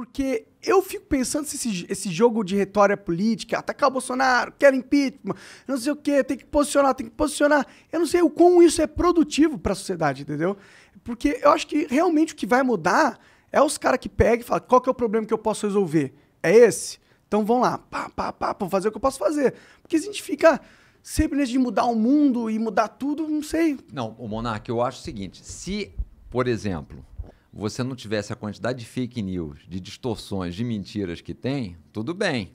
Porque eu fico pensando se esse, esse jogo de retória política, atacar o Bolsonaro, quero impeachment, não sei o quê, tem que posicionar, tem que posicionar. Eu não sei o quão isso é produtivo para a sociedade, entendeu? Porque eu acho que realmente o que vai mudar é os caras que pegam e falam qual que é o problema que eu posso resolver? É esse? Então vão lá, pá, pá, pá, vou fazer o que eu posso fazer. Porque a gente fica sempre nesse de mudar o mundo e mudar tudo, não sei. Não, o Monark, eu acho o seguinte, se, por exemplo, você não tivesse a quantidade de fake news, de distorções, de mentiras que tem, tudo bem.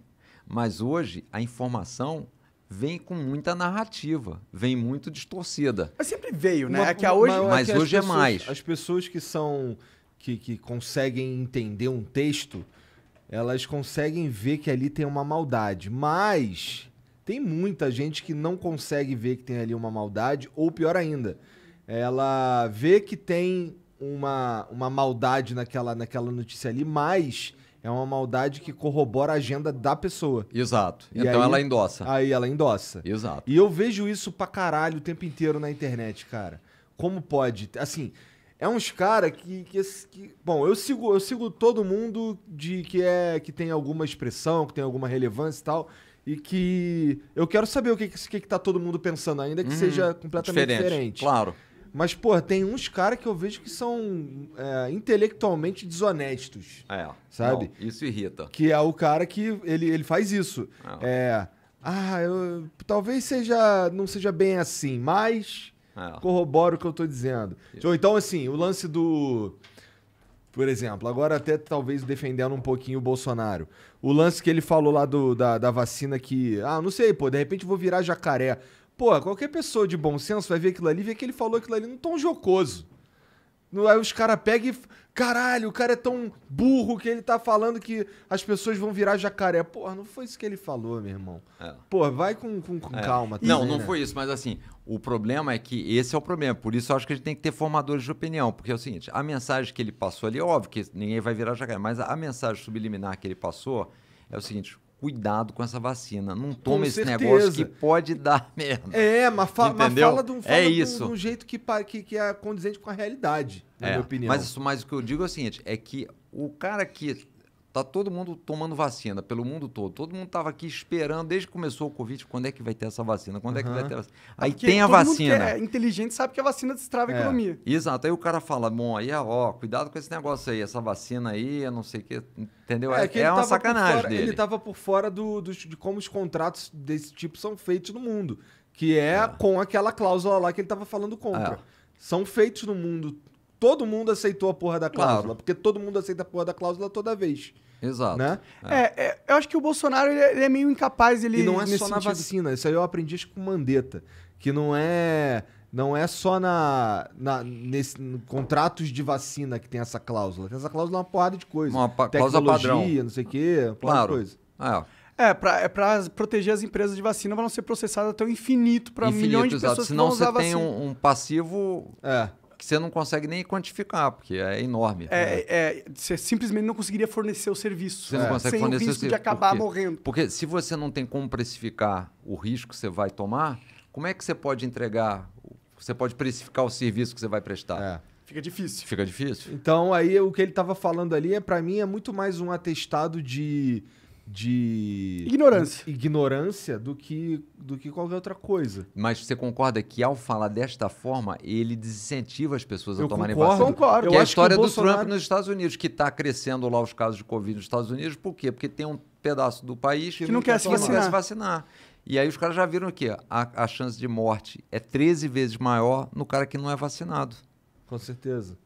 Mas hoje a informação vem com muita narrativa, vem muito distorcida. Mas sempre veio, né? Uma, é que hoje, mas, mas é que hoje é pessoas, é mais. As pessoas que são que, que conseguem entender um texto, elas conseguem ver que ali tem uma maldade, mas tem muita gente que não consegue ver que tem ali uma maldade, ou pior ainda, ela vê que tem uma, uma maldade naquela, naquela notícia ali, mas é uma maldade que corrobora a agenda da pessoa. Exato. E então aí, ela endossa. Aí ela endossa. Exato. E eu vejo isso pra caralho o tempo inteiro na internet, cara. Como pode? Assim, é uns cara que, que, que, bom, eu sigo, eu sigo todo mundo de que é que tem alguma expressão, que tem alguma relevância e tal, e que eu quero saber o que que, que tá todo mundo pensando ainda que uhum. seja completamente diferente. diferente. Claro. Mas, pô, tem uns caras que eu vejo que são é, intelectualmente desonestos. É. Sabe? Não, isso irrita. Que é o cara que ele, ele faz isso. É. é ah, eu, talvez seja não seja bem assim, mas é. corroboro o que eu tô dizendo. Isso. Ou então, assim, o lance do. Por exemplo, agora até talvez defendendo um pouquinho o Bolsonaro. O lance que ele falou lá do, da, da vacina que. Ah, não sei, pô, de repente vou virar jacaré. Pô, qualquer pessoa de bom senso vai ver aquilo ali e ver que ele falou aquilo ali num tom jocoso. Aí os caras pegam e. Caralho, o cara é tão burro que ele tá falando que as pessoas vão virar jacaré. Porra, não foi isso que ele falou, meu irmão. É. Pô, vai com, com, com é. calma. Também, não, não né? foi isso, mas assim, o problema é que esse é o problema. Por isso eu acho que a gente tem que ter formadores de opinião. Porque é o seguinte: a mensagem que ele passou ali, é óbvio que ninguém vai virar jacaré, mas a mensagem subliminar que ele passou é o seguinte: cuidado com essa vacina. Não toma esse negócio que pode dar merda. É, mas, fa Entendeu? mas fala, de um, é fala é isso. De, um, jeito que, que, que, é condizente com a realidade, na é, minha opinião. Mas, mas o que eu digo é o seguinte: é que o cara que Tá todo mundo tomando vacina pelo mundo todo. Todo mundo tava aqui esperando desde que começou o Covid, quando é que vai ter essa vacina? Quando uhum. é que vai ter essa... É aí Porque tem a vacina. Mundo que é inteligente sabe que a vacina destrava a é. economia. Exato. Aí o cara fala: "Bom, aí ó, cuidado com esse negócio aí, essa vacina aí, eu não sei o que, entendeu? É, é, que é uma sacanagem fora, dele. Ele tava por fora do, do, de como os contratos desse tipo são feitos no mundo, que é, é. com aquela cláusula lá que ele tava falando contra. É. São feitos no mundo Todo mundo aceitou a porra da cláusula, claro. porque todo mundo aceita a porra da cláusula toda vez. Exato. Né? É. É, é, eu acho que o Bolsonaro ele é, ele é meio incapaz. Ele, e não é só sentido. na vacina, isso aí eu aprendi com Mandetta, que não é não é só na, na nesse, contratos de vacina que tem essa cláusula. Essa cláusula é uma porrada de coisa. Uma Tecnologia, padrão. não sei o quê, uma claro. coisa. é, é pra, é para proteger as empresas de vacina vão não ser processadas até o infinito para milhões de exato. pessoas Senão não você tem um, um, passivo é que você não consegue nem quantificar, porque é enorme. É, né? é, você simplesmente não conseguiria fornecer o serviço. Você não é. consegue sem fornecer o risco o de acabar morrendo. Porque se você não tem como precificar o risco que você vai tomar, como é que você pode entregar, você pode precificar o serviço que você vai prestar? É. Fica difícil. Fica difícil. Então, aí o que ele estava falando ali, é para mim, é muito mais um atestado de de ignorância. ignorância do que do que qualquer outra coisa. Mas você concorda que ao falar desta forma, ele desincentiva as pessoas eu a tomarem concordo, vacina? Concordo. Que é eu é a história do Bolsonaro... Trump nos Estados Unidos, que está crescendo lá os casos de Covid nos Estados Unidos, por quê? Porque tem um pedaço do país que, que não, quer, se vacinar. não quer se vacinar. E aí os caras já viram que a, a chance de morte é 13 vezes maior no cara que não é vacinado. Com certeza.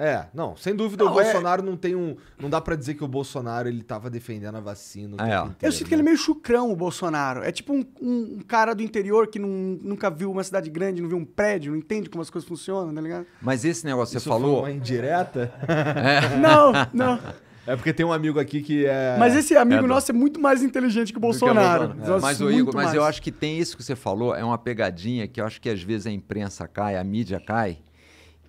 É, não, sem dúvida não, o é. Bolsonaro é... não tem um. Não dá para dizer que o Bolsonaro ele tava defendendo a vacina. Ah, é. inteiro, eu sinto né? que ele é meio chucrão, o Bolsonaro. É tipo um, um cara do interior que não, nunca viu uma cidade grande, não viu um prédio, não entende como as coisas funcionam, tá ligado? Mas esse negócio que você falou. Foi uma indireta? é. Não, não. É porque tem um amigo aqui que é. Mas esse amigo é, nosso é muito mais inteligente que o Bolsonaro. Que o é. Mas, o Igor, mas eu acho que tem isso que você falou, é uma pegadinha que eu acho que às vezes a imprensa cai, a mídia cai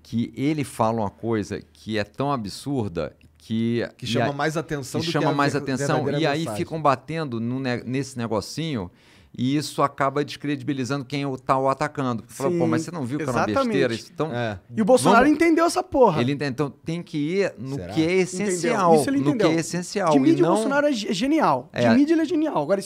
que ele fala uma coisa que é tão absurda que, que chama a, mais atenção que do chama que a mais atenção e aí ficam batendo no, nesse negocinho e isso acaba descredibilizando quem está o atacando. Fala, pô, mas você não viu que era uma besteira? Então, é. E o Bolsonaro vamos... entendeu essa porra. Ele então tem que ir no Será? que é essencial. Isso ele entendeu. No que é essencial. De mídia, não... o Bolsonaro é, é genial. É. De mídia, ele é genial. Agora,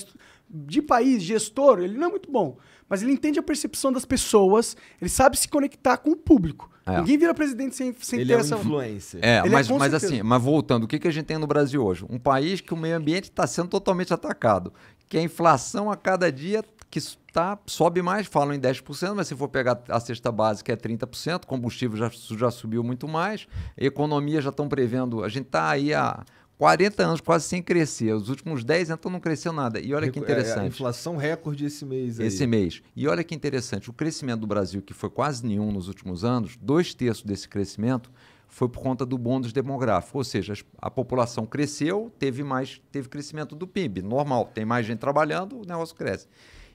de país, gestor, ele não é muito bom mas ele entende a percepção das pessoas, ele sabe se conectar com o público. É. Ninguém vira presidente sem, sem ele ter é essa. influência. É, ele mas, é mas assim, mas voltando, o que, que a gente tem no Brasil hoje? Um país que o meio ambiente está sendo totalmente atacado. Que a inflação a cada dia que tá, sobe mais, falam em 10%, mas se for pegar a cesta básica é 30%, combustível já, já subiu muito mais, economia já estão prevendo, a gente está aí a 40 anos quase sem crescer. Os últimos 10 anos então, não cresceu nada. E olha que é, é, interessante. É, inflação recorde esse mês. Aí. Esse mês. E olha que interessante. O crescimento do Brasil, que foi quase nenhum nos últimos anos, dois terços desse crescimento foi por conta do bônus demográfico. Ou seja, a população cresceu, teve mais, teve crescimento do PIB. Normal, tem mais gente trabalhando, o negócio cresce.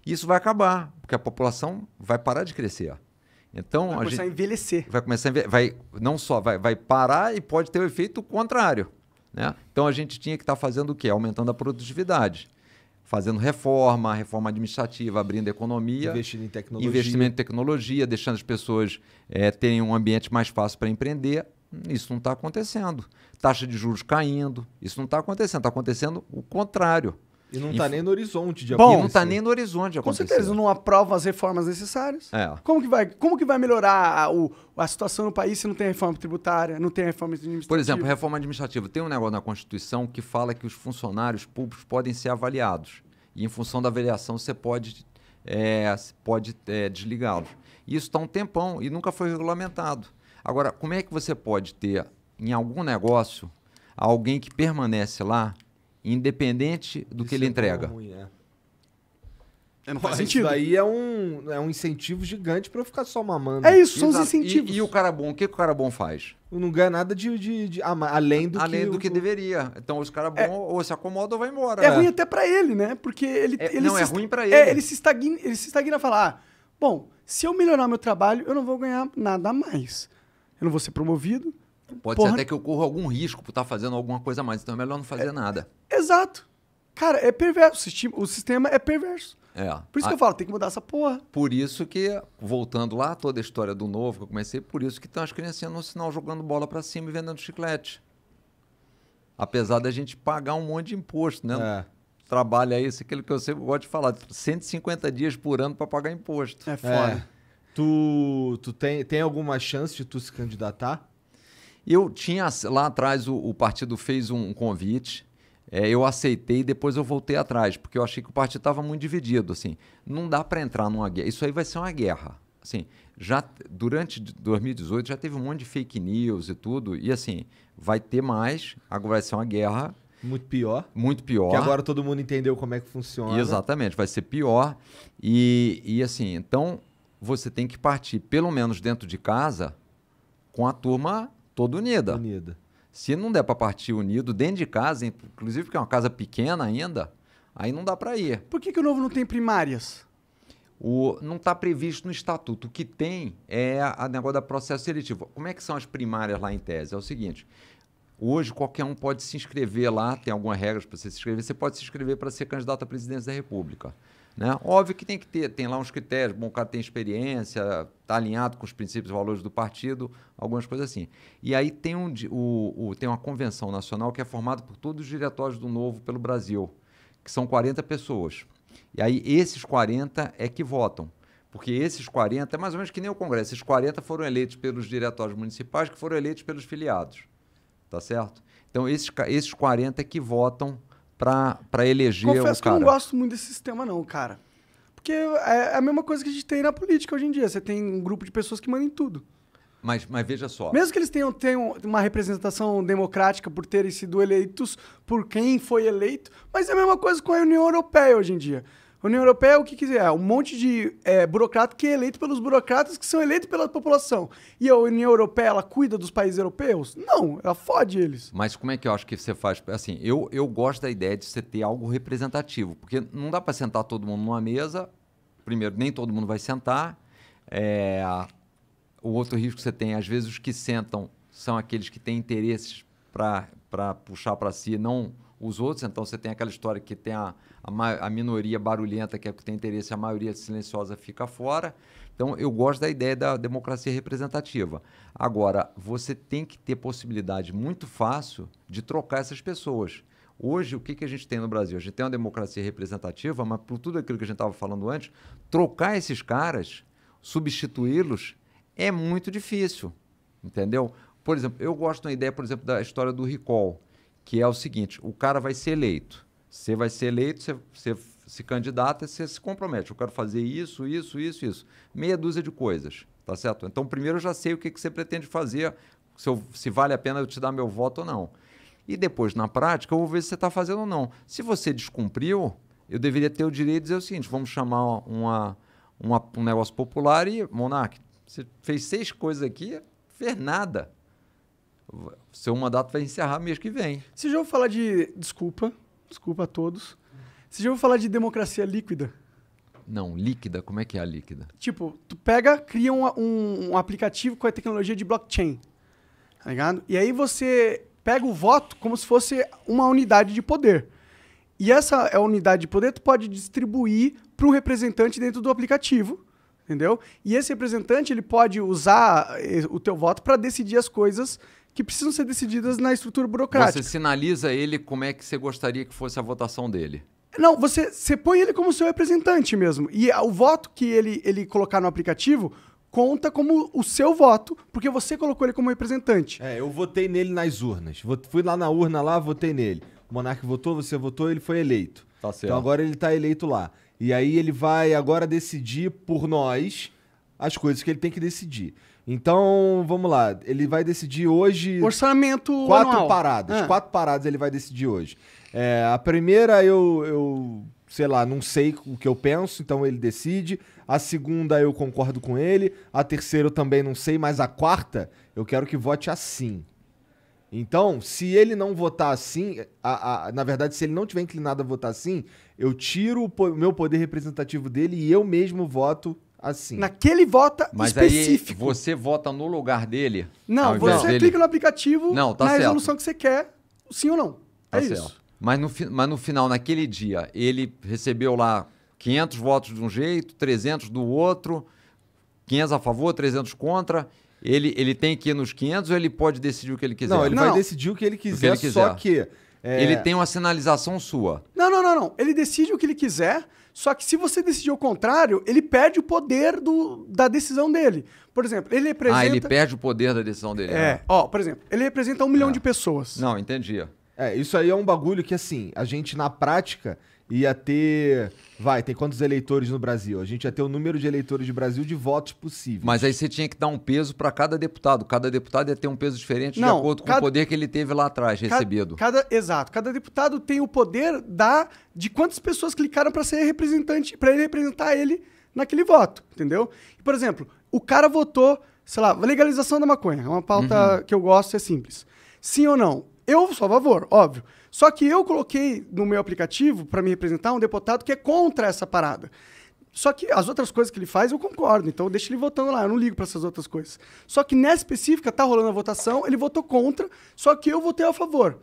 Isso vai acabar, porque a população vai parar de crescer. Então, vai a começar gente a envelhecer. Vai começar a envelhecer. Vai não só vai, vai parar e pode ter o um efeito contrário né? Então a gente tinha que estar tá fazendo o quê? Aumentando a produtividade. Fazendo reforma, reforma administrativa, abrindo economia. Investindo em tecnologia. Investimento em tecnologia, deixando as pessoas é, terem um ambiente mais fácil para empreender. Isso não está acontecendo. Taxa de juros caindo. Isso não está acontecendo. Está acontecendo o contrário. E não e... Tá, tá nem no horizonte de Bom, não tá nem no horizonte de acontecer. Com certeza, não aprova as reformas necessárias. É. Como que vai, como que vai melhorar a, o, a situação no país se não tem reforma tributária, não tem reforma administrativa? Por exemplo, reforma administrativa. Tem um negócio na Constituição que fala que os funcionários públicos podem ser avaliados. E em função da avaliação, você pode, é, pode é, desligá-los. Isso está um tempão e nunca foi regulamentado. Agora, como é que você pode ter em algum negócio alguém que permanece lá independente do que ele é entrega. é. não é, faz sentido. Isso daí é um, é um incentivo gigante para eu ficar só mamando. É isso, Exato. são os incentivos. E, e, o cara bom, o que, que o cara bom faz? não ganha nada de, de, de além do além que... do que deveria. Então, os caras bom é, ou se acomoda ou vai embora. É né? ruim até para ele, né? Porque ele... É, ele não, se, é ruim para é, ele. É, ele se estagna, a falar, ah, bom, se eu melhorar meu trabalho, eu não vou ganhar nada a mais. Eu não vou ser promovido, Pode Porra. ser até que eu corra algum risco por estar tá fazendo alguma coisa a mais, então é melhor não fazer é, nada. Exato. Cara, é perverso. O sistema é perverso. É. Por isso a... que eu falo, tem que mudar essa porra. Por isso que, voltando lá, toda a história do novo que eu comecei, por isso que estão as crianças no sinal jogando bola para cima e vendendo chiclete. Apesar da gente pagar um monte de imposto, né? É. Trabalha isso, aquilo que eu sempre gosto de falar, 150 dias por ano para pagar imposto. É foda. É. Tu, tu tem, tem alguma chance de tu se candidatar? Eu tinha lá atrás o, o partido fez um convite, é, eu aceitei e depois eu voltei atrás, porque eu achei que o partido estava muito dividido. Assim, não dá para entrar numa guerra. Isso aí vai ser uma guerra. Assim, já durante 2018 já teve um monte de fake news e tudo, e assim vai ter mais. Agora vai ser uma guerra muito pior. Muito pior. Que agora todo mundo entendeu como é que funciona. Exatamente, vai ser pior. E, e assim, então você tem que partir, pelo menos dentro de casa, com a turma toda unida. unida. Se não der para partir unido dentro de casa, inclusive porque é uma casa pequena ainda, aí não dá para ir. Por que, que o novo não tem primárias? O, não está previsto no estatuto. O que tem é a negócio da processo seletivo. Como é que são as primárias lá em tese? É o seguinte: hoje qualquer um pode se inscrever lá, tem algumas regras para você se inscrever. Você pode se inscrever para ser candidato à presidência da República. Né? Óbvio que tem que ter, tem lá uns critérios, bom, o cara tem experiência, está alinhado com os princípios e valores do partido, algumas coisas assim. E aí tem, um, o, o, tem uma convenção nacional que é formada por todos os diretórios do Novo pelo Brasil, que são 40 pessoas. E aí esses 40 é que votam. Porque esses 40, é mais ou menos que nem o Congresso, esses 40 foram eleitos pelos diretórios municipais, que foram eleitos pelos filiados. Tá certo? Então, esses, esses 40 é que votam para eleger Confesso o cara. que eu não gosto muito desse sistema não, cara. Porque é, é a mesma coisa que a gente tem na política hoje em dia. Você tem um grupo de pessoas que mandam em tudo. Mas, mas veja só. Mesmo que eles tenham, tenham uma representação democrática por terem sido eleitos por quem foi eleito, mas é a mesma coisa com a União Europeia hoje em dia. União Europeia o que quiser, é um monte de é, burocrata que é eleito pelos burocratas que são eleitos pela população. E a União Europeia, ela cuida dos países europeus? Não, ela fode eles. Mas como é que eu acho que você faz? Assim, eu, eu gosto da ideia de você ter algo representativo, porque não dá para sentar todo mundo numa mesa. Primeiro, nem todo mundo vai sentar. É, o outro risco que você tem, às vezes, os que sentam são aqueles que têm interesses para puxar para si, não os outros. Então você tem aquela história que tem a, a, a minoria barulhenta que é que tem interesse, a maioria silenciosa fica fora. Então eu gosto da ideia da democracia representativa. Agora, você tem que ter possibilidade muito fácil de trocar essas pessoas. Hoje, o que, que a gente tem no Brasil? A gente tem uma democracia representativa, mas por tudo aquilo que a gente estava falando antes, trocar esses caras, substituí-los, é muito difícil. Entendeu? Por exemplo, eu gosto da ideia, por exemplo, da história do recall que é o seguinte: o cara vai ser eleito. Você vai ser eleito, você, se candidata e você se compromete. Eu quero fazer isso, isso, isso, isso. Meia dúzia de coisas, tá certo? Então, primeiro eu já sei o que, que você pretende fazer, se, eu, se vale a pena eu te dar meu voto ou não. E depois, na prática, eu vou ver se você está fazendo ou não. Se você descumpriu, eu deveria ter o direito de dizer o seguinte: vamos chamar uma, uma um negócio popular e, Monark, você fez seis coisas aqui, fez nada. Seu mandato vai encerrar mês que vem. Se já vou falar de. Desculpa, desculpa a todos. Se já vou falar de democracia líquida. Não, líquida, como é que é a líquida? Tipo, tu pega, cria um, um, um aplicativo com a tecnologia de blockchain. Tá ligado? E aí você pega o voto como se fosse uma unidade de poder. E essa é a unidade de poder tu pode distribuir para um representante dentro do aplicativo entendeu? E esse representante ele pode usar eh, o teu voto para decidir as coisas que precisam ser decididas na estrutura burocrática. Você sinaliza ele como é que você gostaria que fosse a votação dele. Não, você, você põe ele como seu representante mesmo. E o voto que ele, ele colocar no aplicativo conta como o seu voto, porque você colocou ele como representante. É, eu votei nele nas urnas. Fui lá na urna lá, votei nele. O Monarque votou, você votou, ele foi eleito. Tá então certo. Então agora ele está eleito lá. E aí ele vai agora decidir por nós as coisas que ele tem que decidir. Então, vamos lá. Ele vai decidir hoje. Orçamento. Quatro anual. paradas. Ah. Quatro paradas ele vai decidir hoje. É, a primeira eu, eu, sei lá, não sei o que eu penso, então ele decide. A segunda eu concordo com ele. A terceira eu também não sei, mas a quarta eu quero que vote assim. Então, se ele não votar assim, a, a, na verdade, se ele não tiver inclinado a votar assim, eu tiro o meu poder representativo dele e eu mesmo voto assim. Naquele voto Mas específico. Aí você vota no lugar dele. Não, você dele. clica no aplicativo não, tá na certo. resolução que você quer, sim ou não. Tá é certo. isso. Mas no, mas no final, naquele dia, ele recebeu lá 500 votos de um jeito, 300 do outro, 500 a favor, 300 contra. Ele, ele tem que ir nos 500 ou ele pode decidir o que ele quiser? Não, ele não. vai decidir o que ele quiser, que ele quiser. só que é... Ele tem uma sinalização sua. Não, não, não, não. Ele decide o que ele quiser, só que se você decidir o contrário, ele perde o poder do, da decisão dele. Por exemplo, ele representa. Ah, ele perde o poder da decisão dele. É. Né? Ó, por exemplo, ele representa um milhão é. de pessoas. Não, entendi. É, isso aí é um bagulho que, assim, a gente na prática ia ter. Vai, tem quantos eleitores no Brasil? A gente ia ter o número de eleitores de Brasil de votos possíveis. Mas aí você tinha que dar um peso para cada deputado. Cada deputado ia ter um peso diferente Não, de acordo cada, com o poder que ele teve lá atrás, cada, recebido. Cada, exato. Cada deputado tem o poder da de quantas pessoas clicaram para ser representante, para ele representar ele naquele voto, entendeu? Por exemplo, o cara votou, sei lá, legalização da maconha. É uma pauta uhum. que eu gosto, é simples. Sim ou não? Eu sou a favor, óbvio. Só que eu coloquei no meu aplicativo para me representar um deputado que é contra essa parada. Só que as outras coisas que ele faz eu concordo, então deixa ele votando lá, eu não ligo para essas outras coisas. Só que nessa específica tá rolando a votação, ele votou contra, só que eu votei a favor.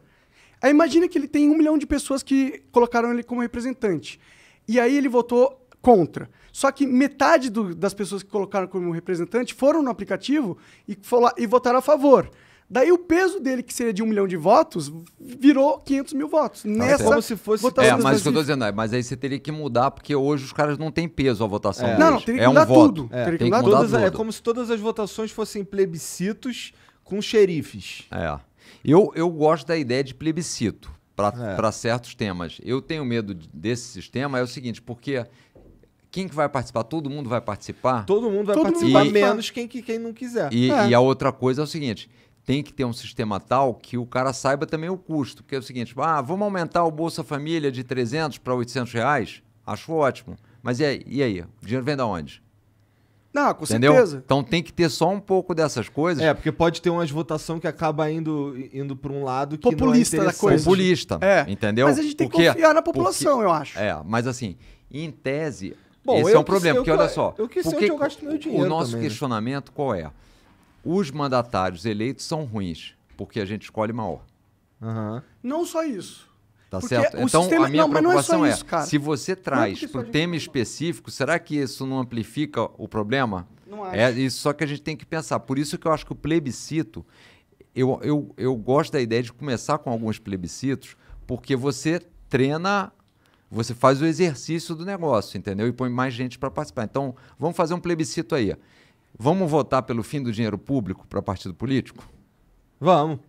Aí imagina que ele tem um milhão de pessoas que colocaram ele como representante. E aí ele votou contra. Só que metade do, das pessoas que colocaram como representante foram no aplicativo e, e votaram a favor. Daí o peso dele, que seria de um milhão de votos, virou 500 mil votos. É Nessa é como se fosse... É, mas o que eu tô dizendo, é, mas aí você teria que mudar, porque hoje os caras não têm peso a votação. É. Não, não, teria que é mudar um tudo. É. Teria que mudar todas, é tudo. É como se todas as votações fossem plebiscitos com xerifes. É. Eu, eu gosto da ideia de plebiscito para é. certos temas. Eu tenho medo desse sistema, é o seguinte, porque quem que vai participar? Todo mundo vai participar? Todo mundo vai Todo participar, mundo participar menos quem, que, quem não quiser. E, é. e, a outra coisa é o seguinte, tem que ter um sistema tal que o cara saiba também o custo. Porque é o seguinte, tipo, ah, vamos aumentar o Bolsa Família de 300 para 800 reais? Acho ótimo. Mas e aí? E aí? O dinheiro vem da onde? Não, com Entendeu? certeza. Então tem que ter só um pouco dessas coisas. É, porque pode ter umas votação que acaba indo, indo para um lado que Populista não é da coisa. Populista, é. entendeu? Mas a gente tem que confiar na população, porque, eu acho. É, mas assim, em tese, Bom, esse é um problema, porque olha só. Eu que sei porque, onde eu gasto meu dinheiro O nosso também, né? questionamento né? qual é? os mandatários eleitos são ruins, porque a gente escolhe maior. Uhum. Não só isso. Tá porque certo? Então, sistema... a minha não, é preocupação é, isso, é se você é traz para o tema não... específico, será que isso não amplifica o problema? Não acho. É isso só que a gente tem que pensar. Por isso que eu acho que o plebiscito, eu, eu, eu gosto da ideia de começar com alguns plebiscitos, porque você treina você faz o exercício do negócio, entendeu? E põe mais gente para participar. Então, vamos fazer um plebiscito aí. Vamos votar pelo fim do dinheiro público para partido político? Vamos.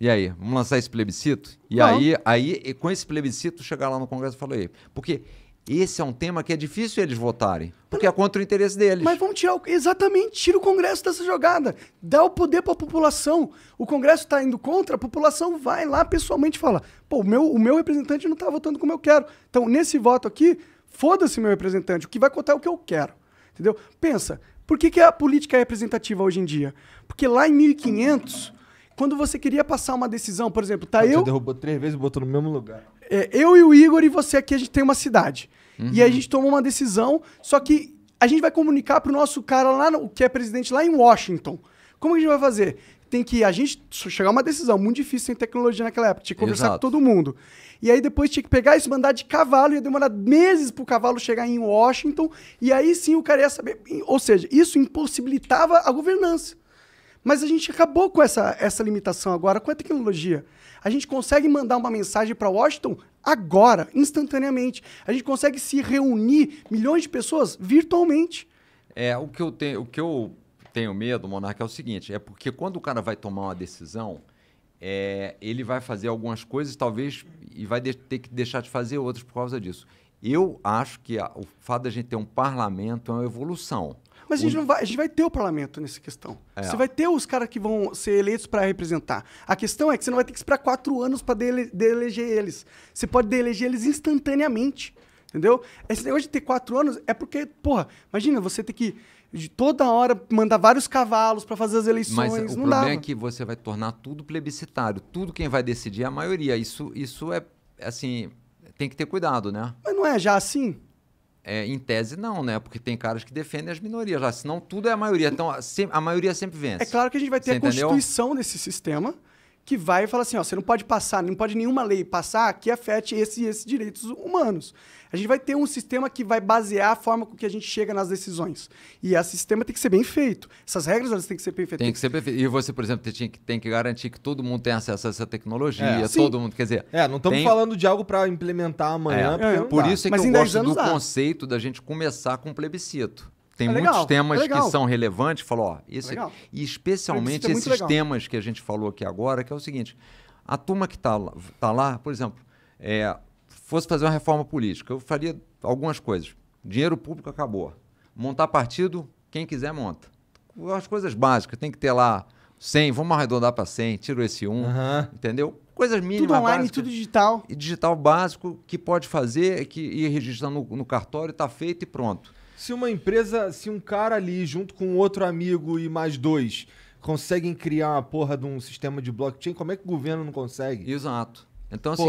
E aí, vamos lançar esse plebiscito? E Não. aí, aí, com esse plebiscito, chegar lá no Congresso e falar, aí, porque esse é um tema que é difícil eles votarem, porque é contra o interesse deles. Mas vamos tirar, o, exatamente, tira o Congresso dessa jogada. Dá o poder para a população. O Congresso está indo contra, a população vai lá pessoalmente e fala, pô, o meu, o meu representante não está votando como eu quero. Então, nesse voto aqui, foda-se meu representante, o que vai contar é o que eu quero. Entendeu? Pensa, por que, que a política é representativa hoje em dia? Porque lá em 1500, quando você queria passar uma decisão, por exemplo, tá ah, eu... Você derrubou três vezes e botou no mesmo lugar. É, eu e o Igor e você aqui, a gente tem uma cidade. Uhum. E aí a gente toma uma decisão, só que a gente vai comunicar para o nosso cara lá, no, que é presidente lá em Washington. Como a gente vai fazer? tem que a gente chegar a uma decisão muito difícil sem tecnologia naquela época, tinha que conversar Exato. com todo mundo. E aí depois tinha que pegar isso, mandar de cavalo, ia demorar meses para o cavalo chegar em Washington, e aí sim o cara ia saber. Ou seja, isso impossibilitava a governança. Mas a gente acabou com essa, essa limitação agora com a tecnologia. A gente consegue mandar uma mensagem para Washington agora, instantaneamente. A gente consegue se reunir milhões de pessoas virtualmente. É, o que eu tenho, o que eu tenho medo, Monarca, é o seguinte: é porque quando o cara vai tomar uma decisão, é, ele vai fazer algumas coisas, talvez, e vai ter que deixar de fazer outras por causa disso. Eu acho que a, o fato da gente ter um parlamento é uma evolução. Mas a gente, vai, a gente vai ter o parlamento nessa questão. É. Você vai ter os caras que vão ser eleitos para representar. A questão é que você não vai ter que esperar quatro anos para dele, deleger eles. Você pode deleger eles instantaneamente. Entendeu? Esse negócio de ter quatro anos é porque, porra, imagina você ter que toda hora mandar vários cavalos para fazer as eleições. Mas não o problema dava. é que você vai tornar tudo plebiscitário. Tudo quem vai decidir é a maioria. Isso, isso é, assim, tem que ter cuidado, né? Mas não é já assim? É, em tese, não, né? Porque tem caras que defendem as minorias já. Senão tudo é a maioria. Então a, a maioria sempre vence. É claro que a gente vai ter você a entendeu? constituição desse sistema que vai falar fala assim, ó, você não pode passar, não pode nenhuma lei passar que afete esse, esses direitos humanos. A gente vai ter um sistema que vai basear a forma com que a gente chega nas decisões. E esse sistema tem que ser bem feito. Essas regras elas têm que ser bem feitas. Tem que ser bem feito. E você, por exemplo, tem que, tem que garantir que todo mundo tem acesso a essa tecnologia, é, todo mundo, quer dizer... É, não estamos tem... falando de algo para implementar amanhã, é, é, é por isso é que Mas eu gosto do conceito da gente começar com plebiscito tem é legal, muitos é temas é que são relevantes. Falou, ó, esse, é e especialmente esses legal. temas que a gente falou aqui agora, que é o seguinte: a turma que está tá lá, por exemplo, é, fosse fazer uma reforma política, eu faria algumas coisas. Dinheiro público acabou. Montar partido, quem quiser monta. As coisas básicas, tem que ter lá 100, vamos arredondar para 100, tiro esse 1, um, uhum. entendeu? Coisas mínimas. Tudo online, básicas, tudo digital. E digital básico que pode fazer que ir registrando no, no cartório, está feito e pronto. Se uma empresa, se um cara ali junto com outro amigo e mais dois conseguem criar uma porra de um sistema de blockchain, como é que o governo não consegue? Exato. Então, assim,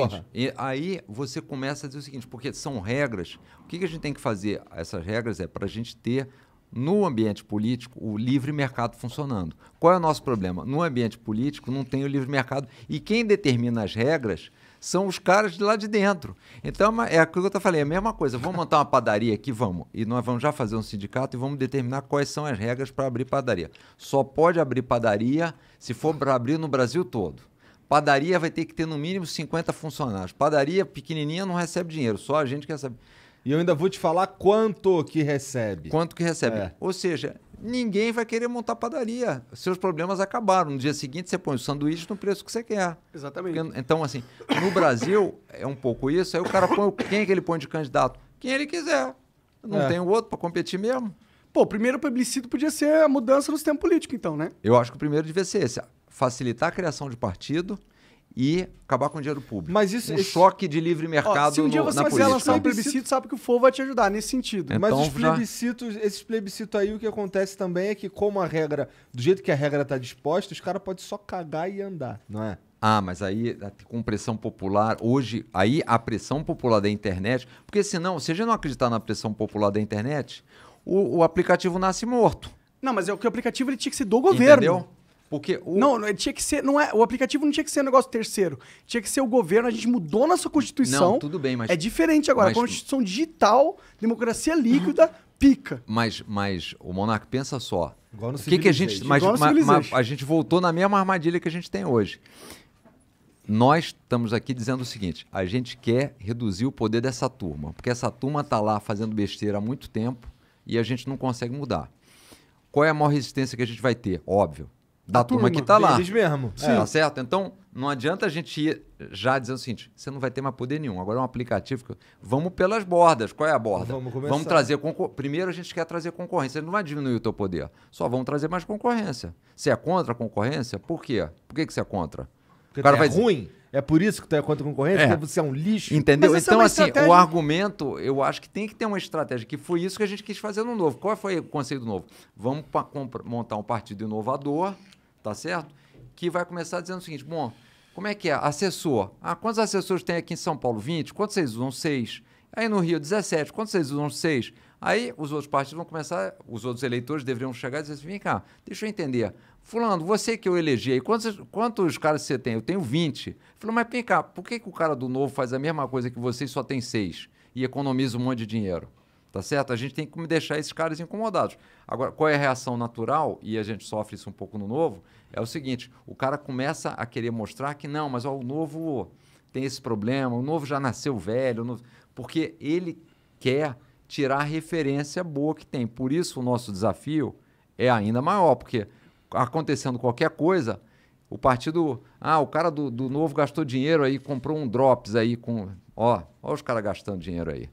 aí você começa a dizer o seguinte, porque são regras. O que a gente tem que fazer? Essas regras é para a gente ter no ambiente político o livre mercado funcionando. Qual é o nosso problema? No ambiente político não tem o livre mercado e quem determina as regras são os caras de lá de dentro. Então é aquilo que eu falei, é a mesma coisa. Vamos montar uma padaria aqui, vamos. E nós vamos já fazer um sindicato e vamos determinar quais são as regras para abrir padaria. Só pode abrir padaria se for para abrir no Brasil todo. Padaria vai ter que ter no mínimo 50 funcionários. Padaria pequenininha não recebe dinheiro, só a gente que recebe. E eu ainda vou te falar quanto que recebe. Quanto que recebe. É. Ou seja, ninguém vai querer montar padaria. Seus problemas acabaram. No dia seguinte, você põe o sanduíche no preço que você quer. Exatamente. Porque, então, assim, no Brasil é um pouco isso. Aí o cara põe quem é que ele põe de candidato? Quem ele quiser. Não é. tem outro para competir mesmo. Pô, o primeiro plebiscito podia ser a mudança no sistema político, então, né? Eu acho que o primeiro devia ser esse. Facilitar a criação de partido e acabar com o dinheiro público. Mas isso, um choque de livre mercado. política. se um dia no, você fizer relação, um plebiscito, sabe que o FOA vai te ajudar nesse sentido. Então, Mas os plebiscitos, já... esses plebiscitos aí, o que acontece também é que, como a regra, do jeito que a regra está disposta, os caras podem só cagar e andar, não é? Ah, mas aí com pressão popular, hoje, aí a pressão popular da internet, porque senão, se a gente não acreditar na pressão popular da internet, o, o aplicativo nasce morto. Não, mas é o que o aplicativo ele tinha que ser do governo. Entendeu? Porque o... Não, é, tinha que ser. Não é, o aplicativo não tinha que ser um negócio terceiro. Tinha que ser o governo. A gente mudou nossa Constituição. Não, tudo bem, mas. É diferente agora. Mas... Constituição digital, democracia líquida, pica. Mas, mas o Monarca, pensa só. Igual no o que, que a gente. Mas, ma, ma, a gente voltou na mesma armadilha que a gente tem hoje. Nós estamos aqui dizendo o seguinte: a gente quer reduzir o poder dessa turma, porque essa turma está lá fazendo besteira há muito tempo e a gente não consegue mudar. Qual é a maior resistência que a gente vai ter? Óbvio da turma, turma que está lá. mesmo. É. Tá certo? Então, não adianta a gente ir já dizendo o seguinte: você não vai ter mais poder nenhum. Agora é um aplicativo. Que... Vamos pelas bordas. Qual é a borda? Vamos começar. Vamos trazer concor... Primeiro a gente quer trazer concorrência. Não vai diminuir o teu poder. Só vamos trazer mais concorrência. Você é contra a concorrência? Por quê? Por que, que você é contra? Porque o cara é vai ruim. Dizer... É por isso que tu é contra a concorrência, é. você é um lixo. Entendeu? É então, é assim, estratégia... o argumento, eu acho que tem que ter uma estratégia, que foi isso que a gente quis fazer no novo. Qual foi o conceito do novo? Vamos montar um partido inovador, tá certo? Que vai começar dizendo o seguinte: bom, como é que é? Assessor. Ah, quantos assessores tem aqui em São Paulo? 20? Quantos vocês usam? 6. Aí no Rio, 17. Quantos vocês usam? 6. Aí os outros partidos vão começar, os outros eleitores deveriam chegar e dizer assim: vem cá, deixa eu entender. Fulano, você que eu elegi aí, quantos, quantos caras você tem? Eu tenho 20. Falou, mas vem cá, por que, que o cara do novo faz a mesma coisa que você e só tem 6? E economiza um monte de dinheiro? Tá certo? A gente tem que deixar esses caras incomodados. Agora, qual é a reação natural? E a gente sofre isso um pouco no novo. É o seguinte: o cara começa a querer mostrar que não, mas ó, o novo tem esse problema, o novo já nasceu velho, novo... porque ele quer tirar a referência boa que tem. Por isso o nosso desafio é ainda maior, porque acontecendo qualquer coisa, o partido. Ah, o cara do, do novo gastou dinheiro aí, comprou um drops aí com. Ó, ó os caras gastando dinheiro aí.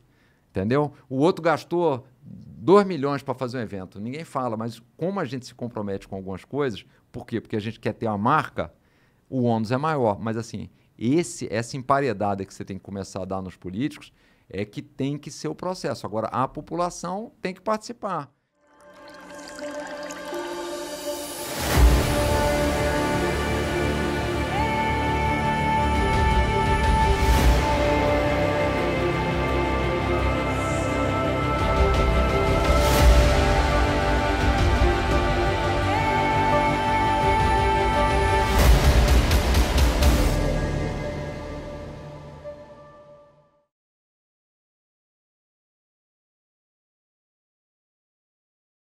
Entendeu? O outro gastou 2 milhões para fazer um evento. Ninguém fala, mas como a gente se compromete com algumas coisas, por quê? Porque a gente quer ter uma marca, o ônus é maior. Mas assim, esse, essa emparedada que você tem que começar a dar nos políticos é que tem que ser o processo. Agora, a população tem que participar.